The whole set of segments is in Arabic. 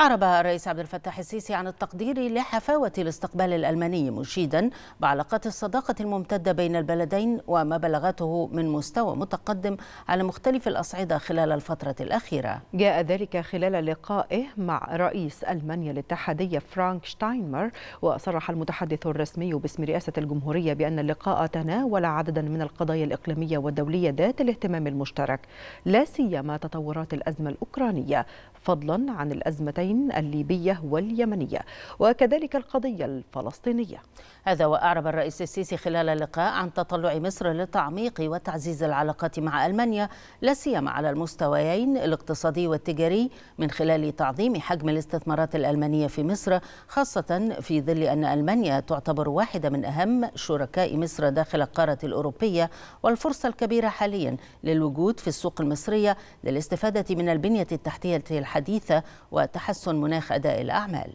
أعرب الرئيس عبد الفتاح السيسي عن التقدير لحفاوة الاستقبال الألماني مشيدا بعلاقات الصداقة الممتدة بين البلدين وما بلغته من مستوى متقدم على مختلف الأصعدة خلال الفترة الأخيرة جاء ذلك خلال لقائه مع رئيس ألمانيا الاتحادية فرانك شتاينمر وصرح المتحدث الرسمي باسم رئاسة الجمهورية بأن اللقاء تناول عددا من القضايا الإقليمية والدولية ذات الاهتمام المشترك لا سيما تطورات الأزمة الأوكرانية فضلا عن الأزمتين القضيتين الليبية واليمنية وكذلك القضية الفلسطينية هذا وأعرب الرئيس السيسي خلال اللقاء عن تطلع مصر لتعميق وتعزيز العلاقات مع ألمانيا لا سيما على المستويين الاقتصادي والتجاري من خلال تعظيم حجم الاستثمارات الألمانية في مصر خاصة في ظل أن ألمانيا تعتبر واحدة من أهم شركاء مصر داخل القارة الأوروبية والفرصة الكبيرة حاليا للوجود في السوق المصرية للاستفادة من البنية التحتية الحديثة وتحسن تحسن مناخ أداء الأعمال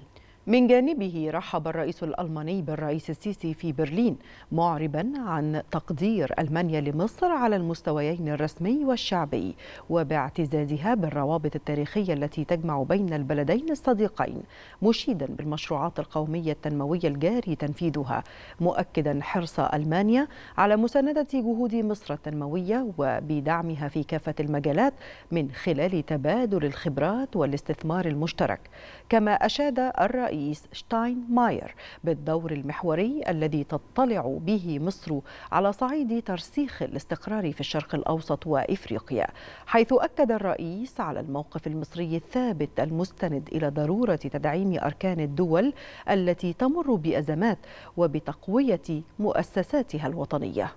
من جانبه رحب الرئيس الألماني بالرئيس السيسي في برلين معربا عن تقدير ألمانيا لمصر على المستويين الرسمي والشعبي وباعتزازها بالروابط التاريخية التي تجمع بين البلدين الصديقين مشيدا بالمشروعات القومية التنموية الجاري تنفيذها مؤكدا حرص ألمانيا على مساندة جهود مصر التنموية وبدعمها في كافة المجالات من خلال تبادل الخبرات والاستثمار المشترك كما أشاد الرئيس الرئيس شتاين ماير بالدور المحوري الذي تطلع به مصر على صعيد ترسيخ الاستقرار في الشرق الأوسط وإفريقيا حيث أكد الرئيس على الموقف المصري الثابت المستند إلى ضرورة تدعيم أركان الدول التي تمر بأزمات وبتقوية مؤسساتها الوطنية